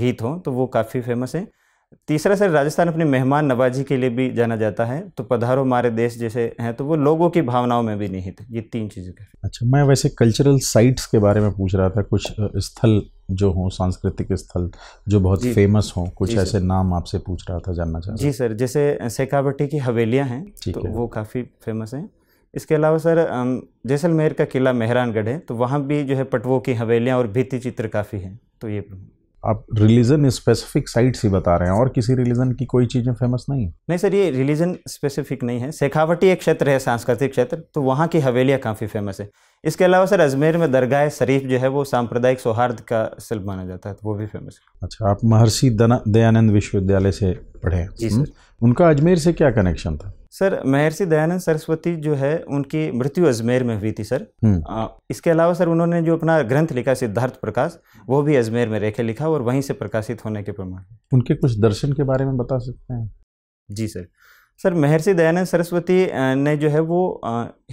E: गीत हो तो वो काफ़ी फेमस है तीसरा सर राजस्थान अपनी मेहमान नवाजी के लिए भी जाना जाता है तो पधारो हमारे देश जैसे हैं तो वो लोगों की भावनाओं में भी निहित थे ये तीन चीज़ें का
F: अच्छा मैं वैसे कल्चरल साइट्स के बारे में पूछ रहा था कुछ स्थल जो हों सांस्कृतिक स्थल जो बहुत फेमस हों कुछ ऐसे नाम आपसे पूछ रहा था जानना चाहता जी
E: सर जैसे सेकावटी की हवेलियाँ हैं तो वो काफ़ी फेमस हैं इसके अलावा सर जैसलमेर का किला मेहरानगढ़ है तो वहाँ भी जो है पटवों की हवेलियाँ और भित्ति चित्र काफ़ी हैं तो ये
F: आप रिलीजन स्पेसिफिक साइट्स ही बता रहे हैं और किसी रिलीजन की कोई चीज़ें फेमस नहीं
E: नहीं सर ये रिलीजन स्पेसिफिक नहीं है शेखावटी एक क्षेत्र है सांस्कृतिक क्षेत्र तो वहाँ की हवेलियाँ काफ़ी फेमस है इसके अलावा सर अजमेर में दरगाह शरीफ जो है वो सांप्रदायिक सौहार्द का स्थल माना जाता है तो वो भी फेमस है
F: अच्छा आप महर्षि दयानंद विश्वविद्यालय से पढ़े हैं उनका अजमेर से क्या कनेक्शन था
E: सर महर्षि दयानंद सरस्वती जो है उनकी मृत्यु अजमेर में हुई थी सर हम्म। आ, इसके अलावा सर उन्होंने जो अपना ग्रंथ लिखा सिद्धार्थ प्रकाश वो भी अजमेर में रेखे लिखा और वहीं से प्रकाशित होने के प्रमाण
F: उनके कुछ दर्शन के बारे में बता सकते हैं
E: जी सर सर महर्षि दयानंद सरस्वती ने जो है वो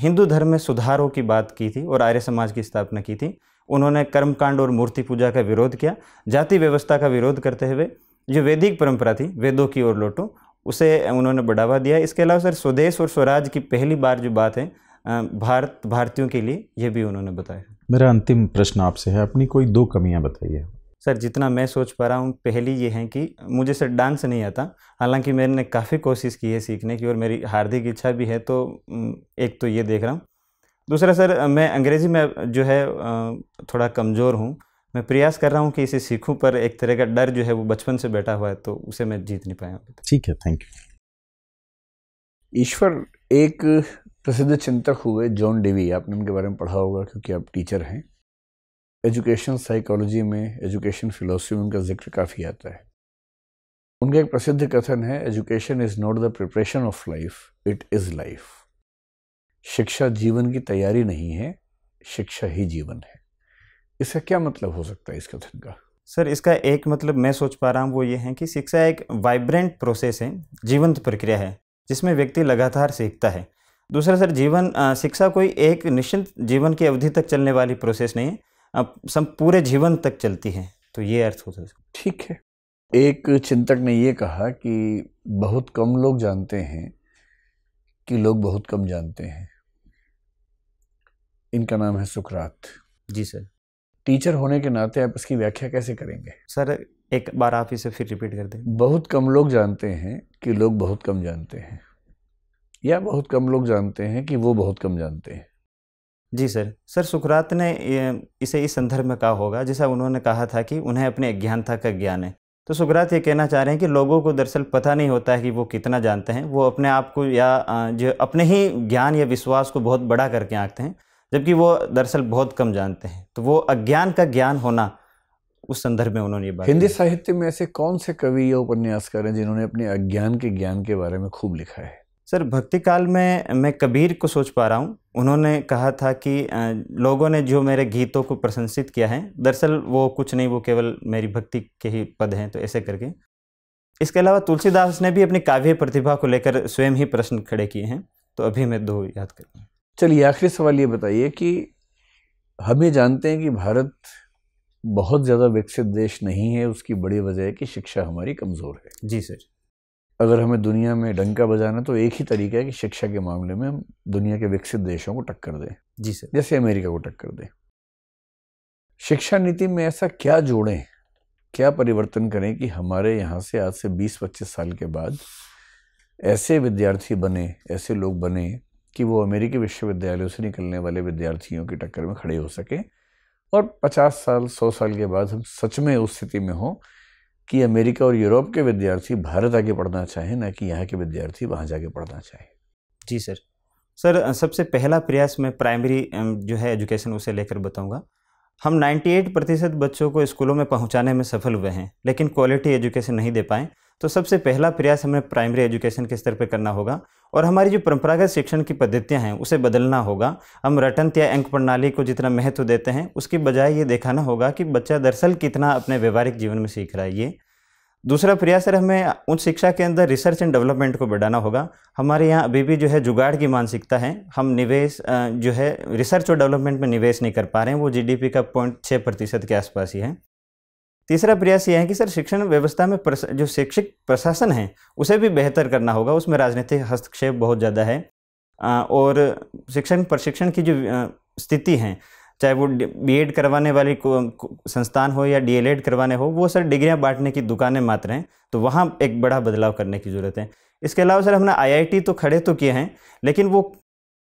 E: हिंदू धर्म में सुधारों की बात की थी और आर्य समाज की स्थापना की थी उन्होंने कर्मकांड और मूर्ति पूजा का विरोध किया जाति व्यवस्था का विरोध करते हुए जो वैदिक परंपरा थी वेदों की ओर लौटो उसे उन्होंने बढ़ावा दिया इसके अलावा सर स्वदेश और स्वराज की पहली बार जो बात है भारत भारतीयों के लिए ये भी उन्होंने बताया
F: मेरा अंतिम प्रश्न आपसे है अपनी कोई दो कमियां बताइए
E: सर जितना मैं सोच पा रहा हूँ पहली ये है कि मुझे सर डांस नहीं आता हालांकि मैंने काफ़ी कोशिश की है सीखने की और मेरी हार्दिक इच्छा भी है तो एक तो ये देख रहा हूँ दूसरा सर मैं अंग्रेज़ी में जो है थोड़ा कमज़ोर हूँ मैं प्रयास कर रहा हूँ कि इसे सीखूँ पर एक तरह का डर जो है वो बचपन से बैठा हुआ है तो उसे
D: मैं जीत नहीं पाया ठीक है थैंक यू ईश्वर एक प्रसिद्ध चिंतक हुए जॉन डेवी आपने उनके बारे में पढ़ा होगा क्योंकि आप टीचर हैं एजुकेशन साइकोलॉजी में एजुकेशन फिलोसफी में उनका जिक्र काफ़ी आता है उनका एक प्रसिद्ध कथन है education is not the preparation of life it is life शिक्षा जीवन की तैयारी नहीं है शिक्षा ही जीवन है इसका क्या मतलब हो सकता है इस कथन का
E: सर इसका एक मतलब मैं सोच पा रहा हूँ वो ये है कि शिक्षा एक वाइब्रेंट प्रोसेस है जीवंत प्रक्रिया है जिसमें व्यक्ति लगातार सीखता है दूसरा सर जीवन शिक्षा कोई एक निश्चित जीवन की अवधि तक चलने वाली प्रोसेस नहीं है
D: सब पूरे जीवन तक चलती है
E: तो ये अर्थ होता है
D: ठीक है एक चिंतक ने ये कहा कि बहुत कम लोग जानते हैं कि लोग बहुत कम जानते हैं इनका नाम है सुकरात जी सर टीचर होने के नाते आप इसकी व्याख्या कैसे करेंगे सर एक बार आप इसे फिर रिपीट कर दें बहुत कम लोग जानते हैं कि लोग बहुत कम जानते हैं या बहुत कम लोग जानते हैं कि वो बहुत कम जानते हैं जी सर सर सुखरात ने इसे इस संदर्भ
E: में कहा होगा जैसा उन्होंने कहा था कि उन्हें अपने अज्ञानता का ज्ञान है तो सुखरात ये कहना चाह रहे हैं कि लोगों को दरअसल पता नहीं होता है कि वो कितना जानते हैं वो अपने आप को या जो अपने ही ज्ञान या विश्वास को बहुत बड़ा करके आंकते हैं जबकि वो दरअसल बहुत कम जानते हैं तो वो अज्ञान का ज्ञान होना उस संदर्भ में उन्होंने ये बात हिंदी
D: साहित्य में ऐसे कौन से कवि या उपन्यासकार हैं जिन्होंने अपने अज्ञान के ज्ञान के बारे में खूब लिखा है सर भक्ति काल में मैं कबीर
E: को सोच पा रहा हूँ उन्होंने कहा था कि लोगों ने जो मेरे गीतों को प्रशंसित किया है दरअसल वो कुछ नहीं वो केवल मेरी भक्ति के ही पद हैं तो ऐसे करके इसके अलावा तुलसीदास ने भी अपनी काव्य प्रतिभा को लेकर स्वयं ही प्रश्न खड़े किए हैं तो अभी मैं दो
D: याद करूँ हूँ चलिए आखिरी सवाल ये बताइए कि हम ये जानते हैं कि भारत बहुत ज़्यादा विकसित देश नहीं है उसकी बड़ी वजह है कि शिक्षा हमारी कमज़ोर है जी सर अगर हमें दुनिया में डंका बजाना तो एक ही तरीका है कि शिक्षा के मामले में हम दुनिया के विकसित देशों को टक्कर दें जी सर जैसे अमेरिका को टक्कर दें शिक्षा नीति में ऐसा क्या जोड़ें क्या परिवर्तन करें कि हमारे यहाँ से आज से 20-25 साल के बाद ऐसे विद्यार्थी बने ऐसे लोग बने कि वो अमेरिकी विश्वविद्यालयों से निकलने वाले विद्यार्थियों की टक्कर में खड़े हो सके और 50 साल 100 साल के बाद हम सच में उस स्थिति में हों कि अमेरिका और यूरोप के विद्यार्थी भारत आके पढ़ना चाहें ना कि यहाँ के विद्यार्थी वहाँ जाके पढ़ना चाहें जी सर
E: सर सबसे पहला प्रयास मैं प्राइमरी जो है एजुकेशन उसे लेकर बताऊँगा हम 98 प्रतिशत बच्चों को स्कूलों में पहुंचाने में सफल हुए हैं लेकिन क्वालिटी एजुकेशन नहीं दे पाए तो सबसे पहला प्रयास हमें प्राइमरी एजुकेशन के स्तर पर करना होगा और हमारी जो परंपरागत शिक्षण की पद्धतियाँ हैं उसे बदलना होगा हम रटंत या अंक प्रणाली को जितना महत्व देते हैं उसकी बजाय ये देखाना होगा कि बच्चा दरअसल कितना अपने व्यवहारिक जीवन में सीख रहा है ये दूसरा प्रयास सर हमें उच्च शिक्षा के अंदर रिसर्च एंड डेवलपमेंट को बढ़ाना होगा हमारे यहाँ अभी भी जो है जुगाड़ की मानसिकता है हम निवेश जो है रिसर्च और डेवलपमेंट में निवेश नहीं कर पा रहे हैं वो जीडीपी का पॉइंट छः प्रतिशत के आसपास ही है तीसरा प्रयास यह है कि सर शिक्षण व्यवस्था में प्रस, जो शैक्षिक प्रशासन है उसे भी बेहतर करना होगा उसमें राजनीतिक हस्तक्षेप बहुत ज़्यादा है और शिक्षण प्रशिक्षण की जो स्थिति है चाहे वो बीएड करवाने वाली संस्थान हो या डीएलएड करवाने हो वो सर डिग्रियां बांटने की दुकानें मात्र हैं तो वहाँ एक बड़ा बदलाव करने की ज़रूरत है इसके अलावा सर हमने आईआईटी तो खड़े तो किए हैं लेकिन वो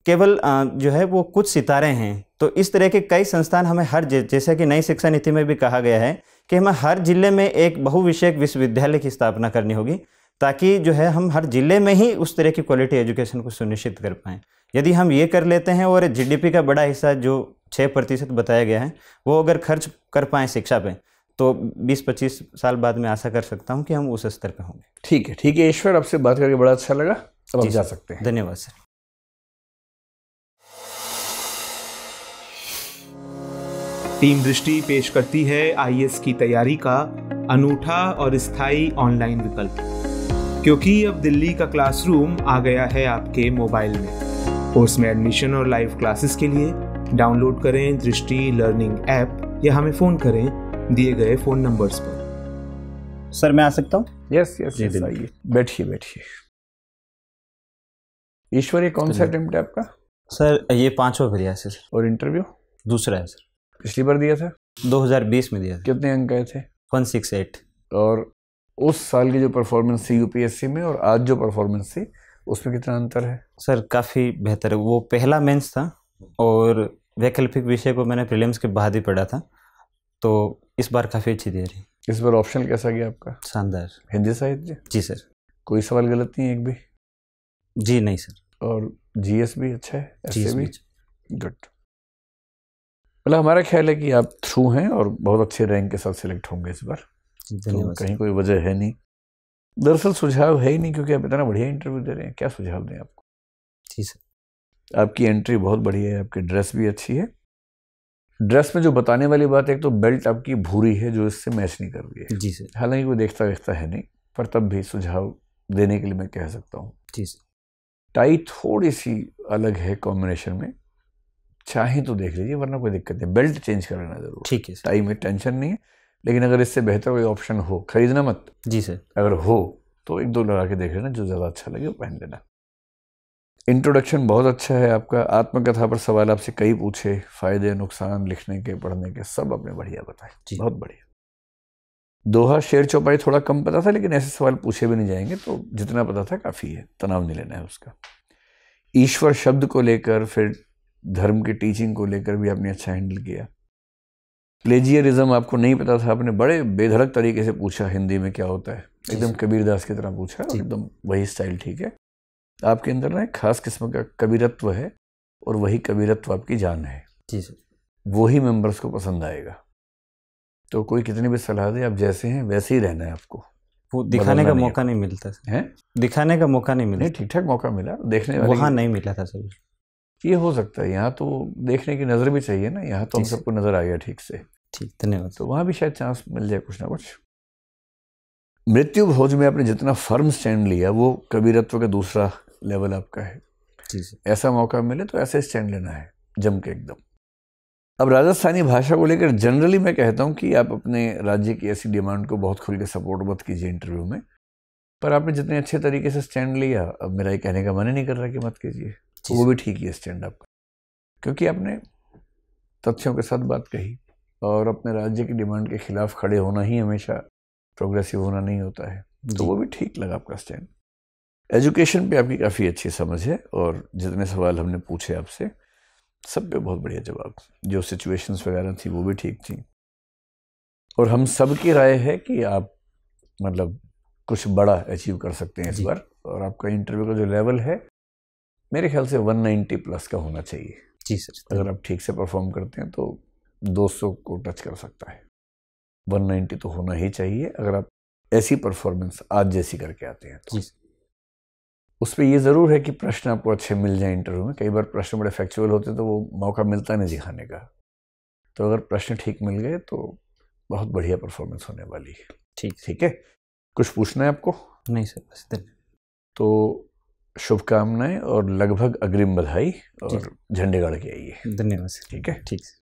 E: केवल जो है वो कुछ सितारे हैं तो इस तरह के कई संस्थान हमें हर जैसा कि नई शिक्षा नीति में भी कहा गया है कि हमें हर ज़िले में एक बहुविषयक विश्वविद्यालय की स्थापना करनी होगी ताकि जो है हम हर ज़िले में ही उस तरह की क्वालिटी एजुकेशन को सुनिश्चित कर पाएँ यदि हम ये कर लेते हैं और जीडीपी का बड़ा हिस्सा जो छः प्रतिशत बताया गया है वो अगर खर्च कर पाएँ शिक्षा पे तो 20-25 साल बाद में आशा कर सकता हूँ कि हम उस स्तर पे होंगे
D: ठीक है ठीक है ईश्वर आपसे बात करके बड़ा अच्छा लगा अब आप जा सकते हैं धन्यवाद सर टीम दृष्टि
E: पेश करती है आई की तैयारी का अनूठा और स्थायी ऑनलाइन विकल्प क्योंकि अब दिल्ली का क्लासरूम आ गया है आपके मोबाइल में कोर्स में एडमिशन और लाइव क्लासेस के लिए डाउनलोड करें दृष्टि लर्निंग ऐप या
D: हमें फ़ोन करें दिए गए फ़ोन नंबर्स पर सर मैं आ सकता हूँ यस यस आइए बैठिए बैठिए ईश्वरी कौन सा अटेम्प्ट है आपका सर ये पांचवा प्रयास सर और इंटरव्यू दूसरा है सर पिछली बार दिया था 2020 में दिया था कितने अंक आए थे 168 और उस साल की जो परफॉर्मेंस थी यूपीएससी में और आज जो परफॉर्मेंस थी उसमें कितना अंतर है सर काफ़ी बेहतर है
E: वो पहला मेंस था और वैकल्पिक विषय को मैंने प्रीलिम्स के बाद ही पढ़ा था
D: तो इस बार काफ़ी अच्छी दे रही इस बार ऑप्शन कैसा गया आपका शानदार हिंदी साहित्य जी सर कोई सवाल गलत नहीं है एक भी जी नहीं सर और जी भी अच्छा है जी भी गुड अच्छा। मतलब हमारा ख्याल है कि आप थ्रू हैं और बहुत अच्छे रैंक के साथ सिलेक्ट होंगे इस बार तो कहीं कोई वजह है नहीं दरअसल सुझाव है ही नहीं क्योंकि आप इतना बढ़िया इंटरव्यू दे रहे हैं क्या सुझाव दें आपको जी सर आपकी एंट्री बहुत बढ़िया है आपकी ड्रेस भी अच्छी है ड्रेस में जो बताने वाली बात है तो बेल्ट आपकी भूरी है जो इससे मैच नहीं कर रही है जी सर हालांकि कोई देखता वेखता है नहीं पर तब भी सुझाव देने के लिए मैं कह सकता हूँ जी सर टाई थोड़ी सी अलग है कॉम्बिनेशन में चाहे तो देख लीजिए वरना कोई दिक्कत नहीं बेल्ट चेंज कर लेना जरूर ठीक है टाइम में टेंशन नहीं है लेकिन अगर इससे बेहतर कोई ऑप्शन हो खरीदना मत जी सर अगर हो तो एक दो लगा के देख लेना जो ज़्यादा अच्छा लगे वो पहन लेना इंट्रोडक्शन बहुत अच्छा है आपका आत्मकथा पर सवाल आपसे कई पूछे फ़ायदे नुकसान लिखने के पढ़ने के सब आपने बढ़िया बताए बहुत बढ़िया दोहा शेर चौपाई थोड़ा कम पता था लेकिन ऐसे सवाल पूछे भी नहीं जाएंगे तो जितना पता था काफ़ी है तनाव नहीं लेना है उसका ईश्वर शब्द को लेकर फिर धर्म के टीचिंग को लेकर भी आपने अच्छा हैंडल किया प्लेजियरिज्म आपको नहीं पता था आपने बड़े बेधड़क तरीके से पूछा हिंदी में क्या होता है एकदम कबीरदास की तरह पूछा एकदम वही स्टाइल ठीक है आपके अंदर ना एक खास किस्म का कबीरत्व है और वही कबीरत्व आपकी जान है जी सर वही मेंबर्स को पसंद आएगा तो कोई कितनी भी सलाह दे आप जैसे हैं वैसे ही रहना है आपको वो दिखाने का मौका नहीं मिलता है दिखाने का मौका नहीं मिला ठीक ठाक मौका मिला देखने वहाँ नहीं मिला था सर ये हो सकता है यहाँ तो देखने की नज़र भी चाहिए ना यहाँ तो हम सबको नज़र आ गया ठीक से ठीक धन्यवाद तो वहाँ भी शायद चांस मिल जाए कुछ ना कुछ मृत्यु भोज में आपने जितना फर्म स्टैंड लिया वो कबीरत्व का दूसरा लेवल आपका है ऐसा मौका मिले तो ऐसे स्टैंड लेना है जम के एकदम अब राजस्थानी भाषा को लेकर जनरली मैं कहता हूँ कि आप अपने राज्य की ऐसी डिमांड को बहुत खुल के सपोर्ट मत कीजिए इंटरव्यू में पर आपने जितने अच्छे तरीके से स्टैंड लिया अब मेरा ये कहने का मन ही नहीं कर रहा कि मत कीजिए तो वो भी ठीक ही है स्टैंड आपका क्योंकि आपने तथ्यों के साथ बात कही और अपने राज्य की डिमांड के खिलाफ खड़े होना ही हमेशा प्रोग्रेसिव होना नहीं होता है तो वो भी ठीक लगा आपका स्टैंड एजुकेशन पे आपकी काफ़ी अच्छी समझ है और जितने सवाल हमने पूछे आपसे सब पे बहुत बढ़िया जवाब जो सिचुएशंस वगैरह थी वो भी ठीक थी और हम सब की राय है कि आप मतलब कुछ बड़ा अचीव कर सकते हैं इस बार और आपका इंटरव्यू का जो लेवल है मेरे ख्याल से 190 प्लस का होना चाहिए जी सर अगर आप ठीक से परफॉर्म करते हैं तो 200 को टच कर सकता है 190 तो होना ही चाहिए अगर आप ऐसी परफॉर्मेंस आज जैसी करके आते हैं तो उस पर यह ज़रूर है कि प्रश्न आपको अच्छे मिल जाए इंटरव्यू में कई बार प्रश्न बड़े फैक्चुअल होते हैं तो वो मौका मिलता नहीं सिखाने का तो अगर प्रश्न ठीक मिल गए तो बहुत बढ़िया परफॉर्मेंस होने वाली है ठीक ठीक है कुछ पूछना है आपको नहीं सर बस धन्यवाद तो शुभकामनाएं और लगभग अग्रिम बधाई और झंडेगढ़ के आइए धन्यवाद सर ठीक है ठीक है